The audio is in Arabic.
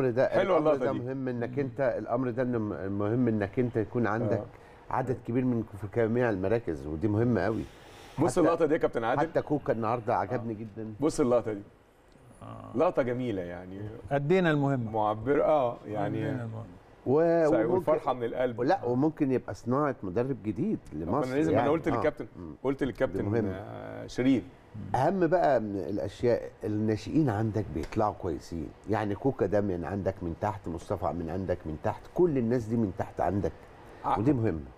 الامر ده حلو الامر ده مهم انك انت الامر ده مهم انك انت يكون عندك آه. عدد كبير من في جميع المراكز ودي مهمه قوي بص اللقطه دي يا كابتن عادل حتى كوكا النهارده عجبني آه. جدا بص اللقطه دي آه. لقطه جميله يعني ادينا المهمه معبر اه يعني ادينا المهمه و... والفرحه من القلب لا وممكن يبقى صناعه مدرب جديد لمصر انا لازم يعني. انا آه. قلت للكابتن آه. قلت للكابتن شريف اهم بقى من الاشياء الناشئين عندك بيطلعوا كويسين يعني كوكا ده من عندك من تحت مصطفى من عندك من تحت كل الناس دي من تحت عندك آه. ودي مهمه